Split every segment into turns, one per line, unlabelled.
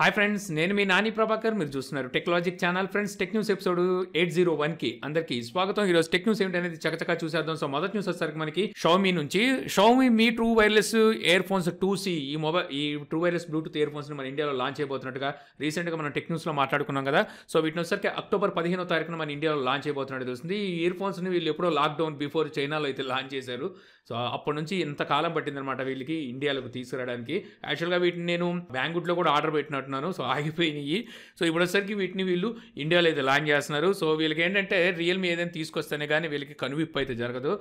hi friends నేను మీ నాని ప్రభాకర్ మీరు చూస్తున్నారు technologic channel friends tech news episode eight zero వన్కి అందరికి స్వాగతం ఈరోజు టెక్ న్యూస్ ఏంటనేది చకచక చూసేద్దాం సో మొదటి న్యూస్ వచ్చేసరికి మనకి షోమీ నుంచి Xiaomi Mi true wireless earphones two C ఈ మొబైల్ ఈ ట్రూ వైర్లెస్ బ్లూటూత్ ఇయర్ ఫోన్స్ని మన ఇండియాలో లాంచ్ అయిపోతున్నట్టుగా రీసెంట్గా మనం టెక్ లో మాట్లాడుకున్నాం కదా సో వీటిని వచ్చేసరికి అక్టోబర్ పదిహేనో తారీఖున మన ఇండియాలో లాంచ్ అయిపోతున్నట్టు తెలుస్తుంది ఈ ఇయర్ ఫోన్స్ని వీళ్ళు ఎప్పుడో లాక్డౌన్ బిఫోర్ చైనాలో అయితే లాంచ్ చేశారు సో అప్పటి నుంచి కాలం పట్టిందనమాట వీళ్ళకి ఇండియాలోకి తీసుకురావడానికి యాక్చువల్గా వీటిని నేను బ్యాంగుట్లో కూడా ఆర్డర్ పెట్టినట్టు అంటున్నాను సో ఆగిపోయినాయి సో వచ్చేసరికి వీటిని వీళ్ళు ఇండియాలో అయితే లాంచ్ చేస్తున్నారు సో వీళ్ళకి ఏంటంటే రియల్మీ ఏదైనా తీసుకొస్తేనే కానీ వీళ్ళకి కనువిప్పు అయితే జరగదు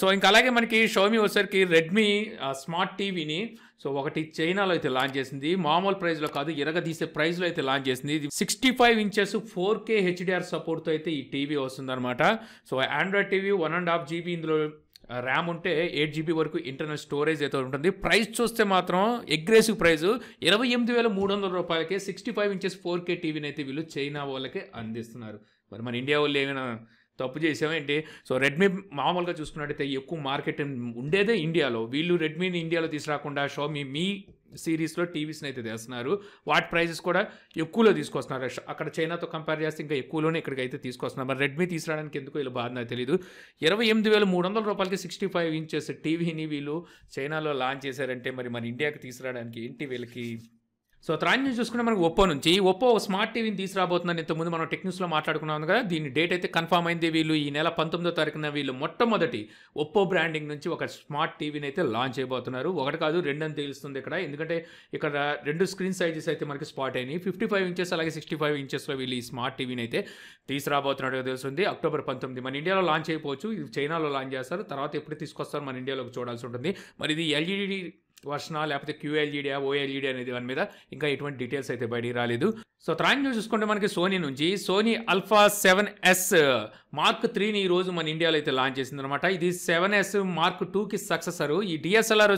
సో ఇంకా అలాగే మనకి షోమీ వచ్చేసరికి రెడ్మీ స్మార్ట్ టీవీని సో ఒకటి చైనాలో అయితే లాంచ్ చేసింది మామూలు ప్రైజ్లో కాదు తీసే ప్రైజ్లో అయితే లాంచ్ చేసింది ఇది sixty five inches four K HDR సపోర్ట్తో అయితే ఈ టీవీ వస్తుందన్నమాట so Android TV one and half GB ఇందులో ర్యామ్ ఉంటే ఎయిట్ జీబీ వరకు ఇంటర్నల్ స్టోరేజ్ అయితే ఉంటుంది ప్రైస్ చూస్తే మాత్రం ఎగ్రెసివ్ ప్రైస్ ఇరవై ఎనిమిది వేల మూడు వందల రూపాయలకి sixty five inches four K టీవీని అయితే వీళ్ళు చైనా వాళ్ళకి అందిస్తున్నారు మరి మన ఇండియా వాళ్ళు ఏమైనా తప్పు చేసామేంటి సో రెడ్మీ మామూలుగా చూసుకున్నట్టయితే ఎక్కువ మార్కెట్ ఉండేదే ఇండియాలో వీళ్ళు రెడ్మీని ఇండియాలో తీసుకురాకుండా షోమీ మీ సిరీస్లో టీవీస్ని అయితే తెస్తున్నారు వాటి ప్రైజెస్ కూడా ఎక్కువలో తీసుకొస్తున్నారు అక్కడ చైనాతో కంపేర్ చేస్తే ఇంకా ఎక్కువలోనే ఇక్కడికి అయితే తీసుకొస్తున్నారు మరి రెడ్మీ తీసుకురావడానికి ఎందుకు వీళ్ళు బాధ నాకు తెలియదు ఇరవై ఎనిమిది వేల మూడు వందల రూపాయలకి సిక్స్టీ ఫైవ్ ఇంచెస్ టీవీని వీళ్ళు చైనాలో లాంచ్ చేశారంటే మరి మన ఇండియాకి తీసుకురావడానికి ఏంటి వీళ్ళకి సో త్రాన్ న్యూస్ చూసుకుంటే మనకు ఒప్పో నుంచి ఒప్పో స్మార్ట్ టీవీని తీసుకురాబోతుందని ఇంతకుముందు మనం టెక్నిక్స్లో మాట్లాడుకున్నాం కదా దీని డేట్ అయితే కన్ఫామ్ అయింది వీళ్ళు ఈ నెల పంతొమ్మిదో తారీఖున వీళ్ళు మొట్టమొదటి ఒప్పో బ్రాండింగ్ నుంచి ఒక స్మార్ట్ టీవీని అయితే లాంచ్ అయిపోతున్నారు ఒకటి కాదు రెండు అని తెలుస్తుంది ఇక్కడ ఎందుకంటే ఇక్కడ రెండు స్క్రీన్ సైజెస్ అయితే మనకి స్పాట్ అయినాయి ఫిఫ్టీ ఫైవ్ ఇంచెస్ అలాగే సిక్స్టీ ఫైవ్ ఇంచెస్లో వీళ్ళు ఈ స్మార్ట్ టీవీని అయితే తీసుకురాబోతున్నట్టుగా తెలుస్తుంది అక్టోబర్ పంతొమ్మిది మన ఇండియాలో లాంచ్ అయిపోవచ్చు ఇది చైనాలో లాంచ్ చేస్తారు తర్వాత ఎప్పుడు తీసుకొస్తారు మన ఇండియాలోకి చూడాల్సి ఉంటుంది మరి ఇది ఎల్ఈడి వర్షనా లేకపోతే క్యూఎల్ఈడియా ఓఎల్ఈడి అనేది దాని మీద ఇంకా ఎటువంటి డీటెయిల్స్ అయితే బయటికి రాలేదు సో త్రాంగ్ చూసుకుంటే మనకి సోనీ నుంచి Sony Alpha seven S mark త్రీని రోజు మన ఇండియాలో అయితే లాంచ్ చేసింది అనమాట ఇది సెవెన్ ఎస్ మార్క్ టూకి సక్సెసర్ ఈ డిఎస్ఎల్ఆర్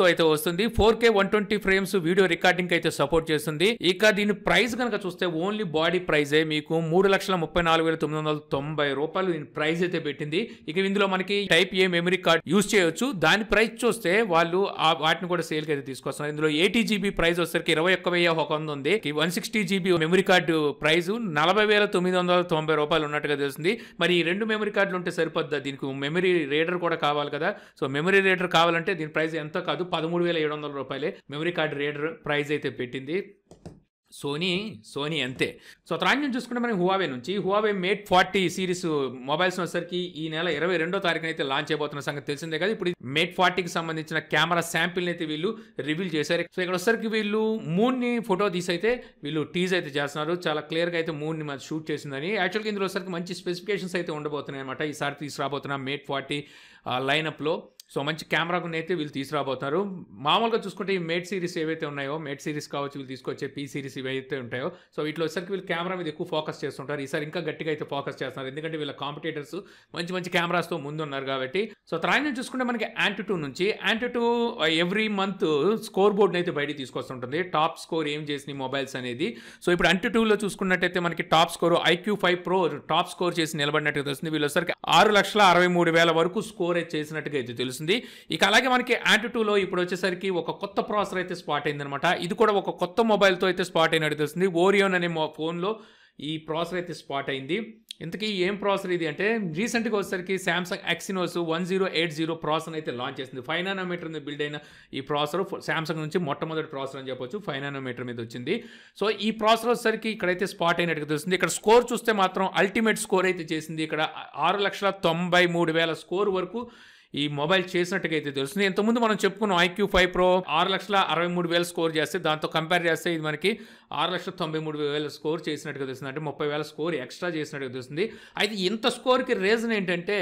తో అయితే వస్తుంది four K one twenty frames video recording కి అయితే సపోర్ట్ చేస్తుంది ఇక దీని ప్రైస్ కనుక చూస్తే ఓన్లీ బాడీ ప్రైజే మీకు మూడు లక్షల ముప్పై నాలుగు వేల తొమ్మిది వందల తొంభై రూపాయలు దీని ప్రైస్ అయితే పెట్టింది ఇక ఇందులో మనకి type A memory card use చేయొచ్చు దాని ప్రైస్ చూస్తే వాళ్ళు వాటిని కూడా సేల్కి అయితే తీసుకొస్తున్నారు ఇందులో ఎయిటీ జీబీ ప్రైస్ వచ్చేసరికి ఇరవై ఒక్క వెయ్యి ఒక వంద ఉంది one sixty GB memory card price నలభై వేల తొమ్మిది వందల తొంభై రూపాయలు ఉన్నట్టుగా తెలుస్తుంది ఉంటుంది మరి ఈ రెండు మెమరీ కార్డులు ఉంటే సరిపోద్దా దీనికి మెమరీ రీడర్ కూడా కావాలి కదా సో మెమరీ రీడర్ కావాలంటే దీని ప్రైస్ ఎంతో కాదు పదమూడు వేల ఏడు వందల రూపాయలే మెమరీ కార్డు రీడర్ ప్రైజ్ అయితే పెట్టింది సోనీ సోనీ అంతే సో త్రాన్యం చూసుకుంటే మనం హువావే నుంచి Huawei Mate forty series mobiles వచ్చేసరికి ఈ నెల ఇరవై రెండో తారీఖున అయితే లాంచ్ అయిపోతున్న సంగతి తెలిసిందే కదా ఇప్పుడు మేట్ ఫార్టీకి సంబంధించిన కెమెరా శాంపిల్ని అయితే వీళ్ళు రివీల్ చేశారు సో ఇక్కడ వచ్చరికి వీళ్ళు మూడ్ని ఫోటో తీసైతే వీళ్ళు టీజ్ అయితే చేస్తున్నారు చాలా క్లియర్గా అయితే మూడ్ని మనం షూట్ చేసిందని యాక్చువల్గా ఇందులో వచ్చరికి మంచి స్పెసిఫికేషన్స్ అయితే ఉండబోతున్నాయి అనమాట ఈసారి తీసుకురాబోతున్న మేట్ ఫార్టీ లైనప్లో సో మంచి కెమెరా అయితే వీళ్ళు తీసుకురాబోతున్నారు మామూలుగా చూసుకుంటే ఈ మేడ్ సిరీస్ ఏవైతే ఉన్నాయో మేడ్ సిరీస్ కావచ్చు వీళ్ళు తీసుకొచ్చే పీ సిరీస్ ఇవైతే ఉంటాయో సో వీటిలో వచ్చేసరికి వీళ్ళు కెమెరా మీద ఎక్కువ ఫోకస్ చేస్తుంటారు ఈసారి ఇంకా గట్టిగా అయితే ఫోకస్ చేస్తున్నారు ఎందుకంటే వీళ్ళ కాంపిటేటర్స్ మంచి మంచి కెమెరాస్తో ముందున్నారు కాబట్టి సో త్రాయిని చూసుకుంటే మనకి యాంటీ టూ నుంచి యాంటీ టూ ఎవ్రీ మంత్ స్కోర్ బోర్డ్ని అయితే బయట తీసుకొస్తుంటుంది టాప్ స్కోర్ ఏం చేసిన మొబైల్స్ అనేది సో ఇప్పుడు యాంటీ టూలో చూసుకున్నట్టయితే మనకి top score iQOO five pro top score చేసి నిలబడినట్టుగా తెలుస్తుంది వచ్చేసరికి ఆరు లక్షల అరవై మూడు వేల వరకు స్కోర్ చేసినట్టుగా అయితే తెలుస్తుంది కనిపిస్తుంది ఇక అలాగే మనకి యాంటీ టూలో ఇప్పుడు వచ్చేసరికి ఒక కొత్త ప్రాసెసర్ అయితే స్పాట్ అయిందనమాట ఇది కూడా ఒక కొత్త మొబైల్తో అయితే స్పాట్ అయినట్టు తెలుస్తుంది ఓరియోన్ అనే ఫోన్లో ఈ ప్రాసెసర్ అయితే స్పాట్ అయింది ఇంతకీ ఏం ప్రాసెసర్ ఇది అంటే రీసెంట్గా వచ్చేసరికి Samsung Exynos one zero eight zero processor అయితే లాంచ్ చేసింది ఫైవ్ నానోమీటర్ మీద బిల్డ్ అయిన ఈ ప్రాసెసర్ శాంసంగ్ నుంచి మొట్టమొదటి ప్రాసెసర్ అని చెప్పొచ్చు ఫైవ్ నానోమీటర్ మీద వచ్చింది సో ఈ ప్రాసెసర్ వచ్చేసరికి ఇక్కడైతే స్పాట్ అయినట్టుగా తెలుస్తుంది ఇక్కడ స్కోర్ చూస్తే మాత్రం అల్టిమేట్ స్కోర్ అయితే చేసింది ఇక్కడ ఆరు లక్షల తొంభై మూడు వేల స్కోర్ వరకు ఈ మొబైల్ చేసినట్టుగా అయితే తెలుస్తుంది ఇంతకుముందు మనం చెప్పుకున్నాం ఐక్యూ ఫైవ్ ప్రో ఆరు లక్షల అరవై మూడు వేలు స్కోర్ చేస్తే దాంతో కంపేర్ చేస్తే ఇది మనకి ఆరు లక్షల తొంభై మూడు వేల స్కోర్ చేసినట్టుగా తెలుస్తుంది అంటే ముప్పై వేల స్కోర్ ఎక్స్ట్రా చేసినట్టుగా తెలుస్తుంది అయితే ఇంత స్కోర్కి రీజన్ ఏంటంటే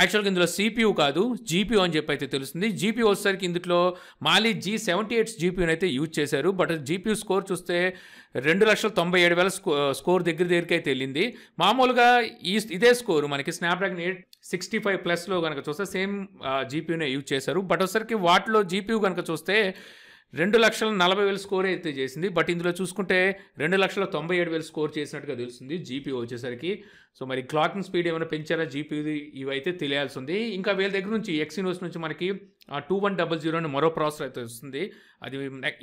యాక్చువల్గా ఇందులో సిపియూ కాదు జీపీయూ అని చెప్పి అయితే తెలుస్తుంది జీపీ వచ్చేసరికి ఇందులో మాలీ జీ సెవెంటీ ఎయిట్ జీపీని అయితే యూజ్ చేశారు బట్ జీపీయూ స్కోర్ చూస్తే రెండు లక్షల తొంభై ఏడు వేల స్కోర్ దగ్గర దగ్గరికి అయితే వెళ్ళింది మామూలుగా ఈ ఇదే స్కోరు మనకి స్నాప్డ్రాగన్ ఎయిట్ సిక్స్టీ ఫైవ్ ప్లస్లో కనుక చూస్తే సేమ్ జీపీనే యూజ్ చేశారు బట్ ఒకసారికి వాటిలో జీపీ కనుక చూస్తే రెండు లక్షల నలభై వేల స్కోర్ అయితే చేసింది బట్ ఇందులో చూసుకుంటే రెండు లక్షల తొంభై ఏడు వేలు స్కోర్ చేసినట్టుగా తెలుస్తుంది జీపీ వచ్చేసరికి సో మరి క్లాకింగ్ స్పీడ్ ఏమైనా పెంచారా జీపీయూది ఇవైతే తెలియాల్సి ఉంది ఇంకా వీళ్ళ దగ్గర నుంచి ఎక్సినోస్ నుంచి మనకి టూ వన్ డబల్ జీరో అని మరో ప్రాసెసర్ అయితే వస్తుంది అది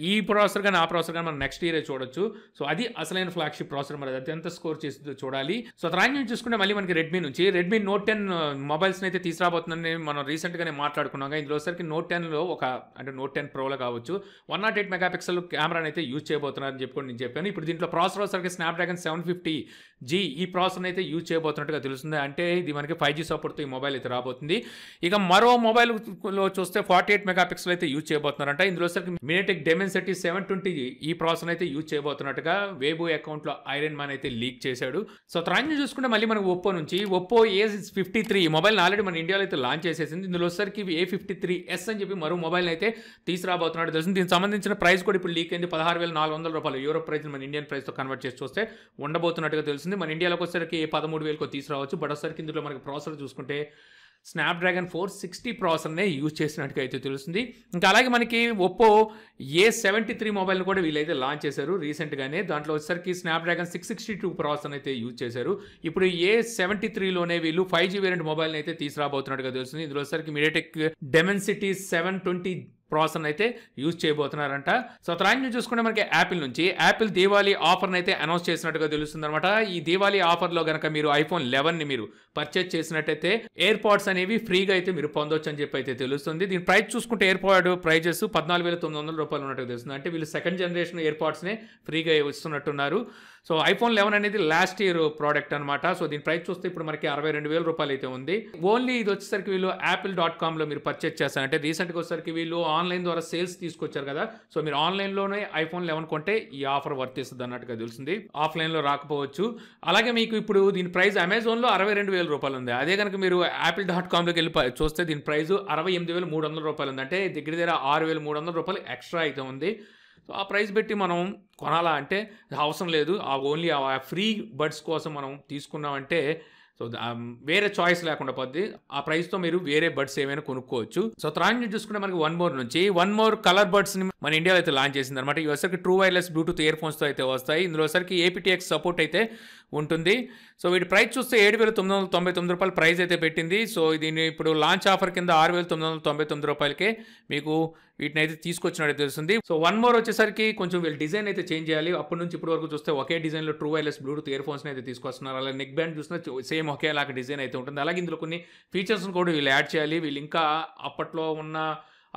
ఈ ప్రాసెసర్ కానీ ఆ ప్రాసెసర్ కానీ మనం నెక్స్ట్ ఇయరే చూడొచ్చు సో అది అసలైన ఫ్లాగ్షిప్ ప్రాసెసర్ మరి అది ఎంత స్కోర్ చేస్తుందో చూడాలి సో నుంచి చూసుకుంటే మళ్ళీ మనకి రెడ్మీ నుంచి రెడ్మీ నోట్ టెన్ మొబైల్స్ని అయితే తీసుకురాబోతుందని మనం రీసెంట్గానే మాట్లాడుకున్నాం ఇందులో సరికి నోట్ టెన్లో ఒక అంటే నోట్ టెన్ ప్రోలో కావచ్చు వన్ నాట్ ఎయిట్ మెగాపిక్సల్ కెమెరాని అయితే యూజ్ చేయబోతున్నారని చెప్పుకొని నేను చెప్పాను ఇప్పుడు దీంట్లో ప్రాసెసర్ వచ్చరికి స్నాప్డ్రాగన్ సెవెన్ ఫిఫ్టీ జీ ఈ ప్రాసెసర్ అయితే యూజ్ యూజ్ చేయబోతున్నట్టుగా తెలుస్తుంది అంటే ఇది మనకి ఫైవ్ జీ సపోర్ట్తో ఈ మొబైల్ అయితే రాబోతుంది ఇక మరో మొబైల్లో చూస్తే ఫార్టీ ఎయిట్ మెగా పిక్సెల్ అయితే యూజ్ చేయబోతున్నారంట ఇందులో సరికి మినిటెక్ డెమెన్సిటీ సెవెన్ ట్వంటీ ఈ ప్రాసెస్ అయితే యూజ్ చేయబోతున్నట్టుగా వేబో అకౌంట్లో ఐరన్ మ్యాన్ అయితే లీక్ చేశాడు సో తర్వాత చూసుకుంటే మళ్ళీ మనకు ఒప్పో నుంచి ఒప్పో ఏ ఫిఫ్టీ త్రీ ఈ మొబైల్ ఆల్రెడీ మన ఇండియాలో అయితే లాంచ్ చేసేసింది ఇందులో సరికి ఏ ఫిఫ్టీ త్రీ ఎస్ అని చెప్పి మరో మొబైల్ అయితే తీసుకురాబోతున్నాడు తెలుసు దీనికి సంబంధించిన ప్రైస్ కూడా ఇప్పుడు లీక్ అయింది పదహారు వేల నాలుగు వందల రూపాయలు యూరోప్ ప్రైస్ మన ఇండియన్ ప్రైస్తో కన్వర్ట్ చేసి చూస్తే ఉండబోతున్నట్టుగా తెలిసింది మన ఇండియాలోకి వచ్చేసరికి ఏ పదమూడు వేలకు తీసుకురావచ్చు బట్ ఒకసారికి ఇందులో మనకి ప్రాసెసర్ చూసుకుంటే స్నాప్డ్రాగన్ ఫోర్ సిక్స్టీ ప్రాసెసర్నే యూజ్ చేసినట్టుగా అయితే తెలుస్తుంది ఇంకా అలాగే మనకి ఒప్పో ఏ సెవెంటీ త్రీ మొబైల్ని కూడా వీళ్ళైతే లాంచ్ చేశారు రీసెంట్గానే దాంట్లో వచ్చేసరికి Snapdragon six sixty two processor అయితే యూజ్ చేశారు ఇప్పుడు ఏ సెవెంటీ త్రీలోనే వీళ్ళు ఫైవ్ జీ వేరియంట్ మొబైల్ని అయితే తీసుకురాబోతున్నట్టుగా తెలుస్తుంది ఇందులో వచ్చేసరికి MediaTek Dimensity seven twenty process అయితే యూజ్ చేయబోతున్నారంట సో తర్వాత న్యూస్ చూసుకుంటే మనకి యాపిల్ నుంచి యాపిల్ దీవాలి ఆఫర్ని అయితే అనౌన్స్ చేసినట్టుగా తెలుస్తుంది అనమాట ఈ దీవాలి ఆఫర్లో కనుక మీరు ఐఫోన్ లెవెన్ని మీరు పర్చేస్ చేసినట్టయితే ఎయిర్ పాడ్స్ అనేవి ఫ్రీగా అయితే మీరు పొందొచ్చు అని చెప్పి అయితే తెలుస్తుంది దీని ప్రైస్ చూసుకుంటే ఎయిర్ పాడ్ ప్రైజెస్ పద్నాలుగు వేల తొమ్మిది వందల రూపాయలు ఉన్నట్టుగా తెలుస్తుంది అంటే వీళ్ళు సెకండ్ జనరేషన్ ఎయిర్ నే ఫ్రీగా ఇస్తున్నట్టున్నారు సో ఐఫోన్ లెవెన్ అనేది లాస్ట్ ఇయర్ ప్రోడక్ట్ అనమాట సో దీని ప్రైస్ చూస్తే ఇప్పుడు మనకి అరవై రెండు వేల రూపాయలు అయితే ఉంది ఓన్లీ ఇది వచ్చేసరికి వీళ్ళు యాపిల్ డాట్ కామ్లో మీరు పర్చేజ్ చేస్తారంటే రీసెంట్గా వచ్చేసరికి వీళ్ళు ఆన్లైన్ ద్వారా సేల్స్ తీసుకొచ్చారు కదా సో మీరు ఆన్లైన్లోనే ఐఫోన్ లెవెన్ కొంటే ఈ ఆఫర్ వర్తిస్తుంది అన్నట్టుగా తెలిసింది ఆఫ్లైన్లో రాకపోవచ్చు అలాగే మీకు ఇప్పుడు దీని ప్రైస్ అమెజాన్లో అరవై రెండు వేల రూపాయలు ఉంది అదే కనుక మీరు యాపిల్ డాట్ కామ్లోకి వెళ్ళి చూస్తే దీని ప్రైస్ అరవై ఎనిమిది వేల మూడు వందల రూపాయలు ఉంది అంటే దగ్గర దగ్గర ఆరు వేల మూడు వందల రూపాయలు ఎక్స్ట్రా అయితే ఉంది సో ఆ ప్రైస్ పెట్టి మనం కొనాలా అంటే అవసరం లేదు ఆ ఓన్లీ ఆ ఫ్రీ బడ్స్ కోసం మనం తీసుకున్నామంటే సో um, వేరే చాయిస్ లేకుండా పోద్ది ఆ ప్రైస్తో మీరు వేరే బర్డ్స్ ఏమైనా కొనుక్కోవచ్చు సో త్రాంగ్ చూసుకుంటే మనకి వన్ మోర్ నుంచి వన్ మోర్ కలర్ బర్డ్స్ని మన ఇండియాలో అయితే లాంచ్ చేసింది అనమాట ఇవసరికి ట్రూ వైర్లెస్ బ్లూటూత్ ఇయర్ ఫోన్స్తో అయితే వస్తాయి ఇందులో సరికి ఏపీటీఎక్స్ సపోర్ట్ అయితే ఉంటుంది సో వీటి ప్రైస్ చూస్తే ఏడు వేల తొమ్మిది వందల తొంభై తొమ్మిది రూపాయలు ప్రైస్ అయితే పెట్టింది సో దీన్ని ఇప్పుడు లాంచ్ ఆఫర్ కింద ఆరు వేల తొమ్మిది వందల తొంభై తొమ్మిది రూపాయలకే మీకు వీటిని అయితే తీసుకొచ్చినట్టు తెలుస్తుంది సో వన్ మోర్ వచ్చేసరికి కొంచెం వీళ్ళు డిజైన్ అయితే చేంజ్ చేయాలి అప్పటి నుంచి ఇప్పటి వరకు చూస్తే ఒకే డిజైన్లో ట్రూ వైర్లెస్ బ్లూటూత్ ఇయర్ ఫోన్స్ని అయితే తీసుకొస్తున్నారు అలా నెక్ బ్యాండ్ చూసినా సేమ్ ఒకేలాగా డిజైన్ అయితే ఉంటుంది అలాగే ఇందులో కొన్ని ఫీచర్స్ని కూడా వీళ్ళు యాడ్ చేయాలి వీళ్ళు ఇంకా అప్పట్లో ఉన్న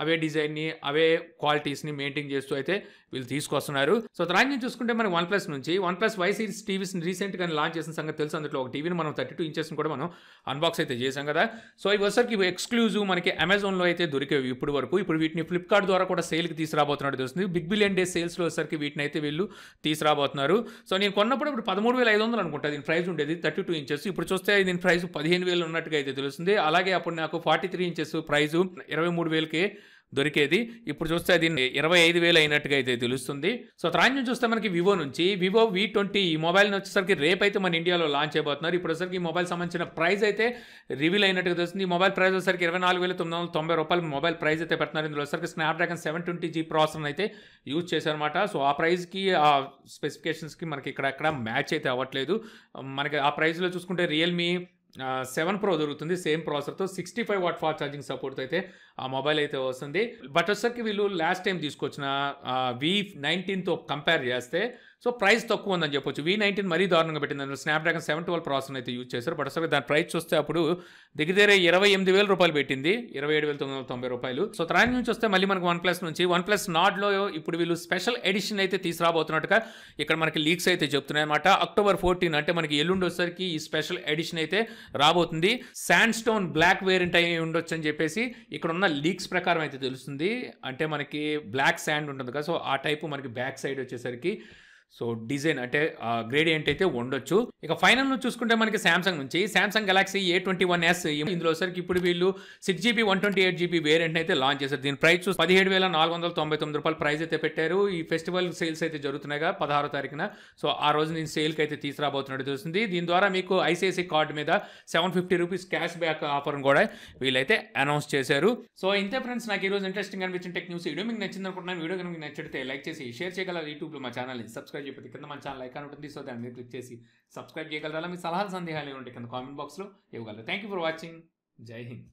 అవే డిజైన్ని అవే క్వాలిటీస్ని మెయింటైన్ చేస్తూ అయితే వీళ్ళు తీసుకొస్తున్నారు సో తర్వాత చూసుకుంటే మనకి వన్ ప్లస్ నుంచి వన్ ప్లస్ వై సిరీస్ టీవీస్ని రీసెంట్గా లాంచ్ చేసిన సంగతి తెలుసు అందులో ఒక టీవీని మనం థర్టీ టూ ఇంచెస్ని కూడా మనం అన్బాక్స్ అయితే చేసాం కదా సో ఇవి వచ్చేసరికి ఎక్స్క్లూజివ్ మనకి అమెజాన్లో అయితే దొరికేవి ఇప్పుడు వరకు ఇప్పుడు వీటిని ఫ్లిప్కార్ట్ ద్వారా కూడా సేల్కి తీసుకురాబోతున్నట్టు తెలుస్తుంది బిగ్ బిలియన్ డే సేల్స్లో వచ్చేసరికి వీటిని అయితే వీళ్ళు తీసుకురాబోతున్నారు సో నేను కొన్నప్పుడు ఇప్పుడు పదమూడు వేల ఐదు వందలు అనుకుంటా దీని ప్రైస్ ఉండేది థర్టీ టూ ఇంచెస్ ఇప్పుడు చూస్తే దీని ప్రైస్ పదిహేను వేలు ఉన్నట్టుగా అయితే తెలుస్తుంది అలాగే అప్పుడు నాకు ఫార్టీ త్రీ ఇంచెస్ ప్రైస్ ఇరవై మూడు వేలకి దొరికేది ఇప్పుడు చూస్తే అది ఇరవై ఐదు వేలు అయినట్టుగా అయితే తెలుస్తుంది సో త్రాన్యం చూస్తే మనకి వివో నుంచి వివో వి ట్వంటీ ఈ మొబైల్ని వచ్చేసరికి రేపు అయితే మన ఇండియాలో లాంచ్ అయిపోతున్నారు ఇప్పుడు వచ్చేసరికి ఈ మొబైల్ సంబంధించిన ప్రైస్ అయితే రివీల్ అయినట్టుగా తెలుస్తుంది ఈ మొబైల్ ప్రైస్ వచ్చేసరికి ఇరవై నాలుగు వేల తొమ్మిది వందల తొంభై రూపాయలు మొబైల్ ప్రైస్ అయితే పెడుతున్నారు ఇందులో వచ్చేసరికి Snapdragon seven twenty G processor అయితే యూజ్ చేశారనమాట సో ఆ ప్రైస్కి ఆ స్పెసిఫికేషన్స్కి మనకి ఇక్కడ మ్యాచ్ అయితే అవ్వట్లేదు మనకి ఆ ప్రైస్లో చూసుకుంటే రియల్మీ సెవెన్ ప్రో దొరుకుతుంది సేమ్ ప్రాసెసర్తో sixty five watt fast charging support అయితే ఆ మొబైల్ అయితే వస్తుంది బట్ వచ్చేసరికి వీళ్ళు లాస్ట్ టైం తీసుకొచ్చిన వి నైన్టీన్తో కంపేర్ చేస్తే సో ప్రైస్ తక్కువ ఉందని చెప్పొచ్చు వీ నైన్టీన్ మరీ దారుణంగా పెట్టింది అందులో స్నాప్డ్రాగన్ సెవెన్ ట్వెల్వ్ ప్రాసెస్ అయితే యూజ్ చేశారు బట్ అసలు దాని ప్రైస్ చూస్తే అప్పుడు దగ్గర దగ్గర ఇరవై ఎనిమిది వేల రూపాయలు పెట్టింది ఇరవై ఏడు వేల తొమ్మిది వందల తొంభై రూపాయలు సో త్రాన్ నుంచి వస్తే మళ్ళీ మనకు వన్ ప్లస్ నుంచి వన్ ప్లస్ నాట్లో ఇప్పుడు వీళ్ళు స్పెషల్ ఎడిషన్ అయితే తీసుకురాబోతున్నట్టుగా ఇక్కడ మనకి లీక్స్ అయితే చెప్తున్నాయి అనమాట అక్టోబర్ ఫోర్టీన్ అంటే మనకి ఎల్లుండి వచ్చేసరికి ఈ స్పెషల్ ఎడిషన్ అయితే రాబోతుంది శాండ్ స్టోన్ బ్లాక్ వేరియంట్ అయి ఉండొచ్చు అని చెప్పేసి ఇక్కడ ఉన్న లీక్స్ ప్రకారం అయితే తెలుస్తుంది అంటే మనకి బ్లాక్ శాండ్ ఉంటుంది కదా సో ఆ టైపు మనకి బ్యాక్ సైడ్ వచ్చేసరికి సో డిజైన్ అంటే గ్రేడియంట్ అయితే ఉండొచ్చు ఇక ఫైనల్ చూసుకుంటే మనకి సామ్సంగ్ నుంచి Samsung Galaxy A twenty one S ఇందులో సరికి ఇప్పుడు వీళ్ళు six GB one twenty eight GB variant అయితే లాంచ్ చేశారు దీని ప్రైస్ చూసి పదిహేడు వేల నాలుగు వందల తొంభై తొమ్మిది రూపాయలు ప్రైస్ అయితే పెట్టారు ఈ ఫెస్టివల్ సేల్స్ అయితే జరుగుతున్నాయి పదహారో తారీఖున సో ఆ రోజు నేను సేల్కి అయితే తీసుకురాబోతున్నట్టు తెలుస్తుంది దీని ద్వారా మీకు ఐసిఐసి కార్డు మీద seven fifty rupees cash back offer కూడా వీళ్ళైతే అనౌన్స్ చేశారు సో ఇంతే ఫ్రెండ్స్ నాకు ఈరోజు ఇంట్రెస్టింగ్ అనిపించిన టెక్ న్యూస్ వీడియో మీకు నచ్చింది అనుకుంటున్నాను వీడియో కనుక నచ్చితే లైక్ చేసి షేర్ చేయగల యూట్యూబ్లో మా ఛానల్ని సబ్స్క్రైబ్ సబ్స్క్రైబ్ చేయకపోతే కింద మన ఛానల్ ఐకాన్ ఉంటుంది సో దాని మీరు క్లిక్ చేసి సబ్స్క్రైబ్ చేయగలరా మీ సలహాలు సందేహాలు ఉంటాయి కింద కామెంట్ బాక్స్లో ఇవ్వగలరు థ్యాంక్ యూ ఫర్ వాచింగ్ జై హింద్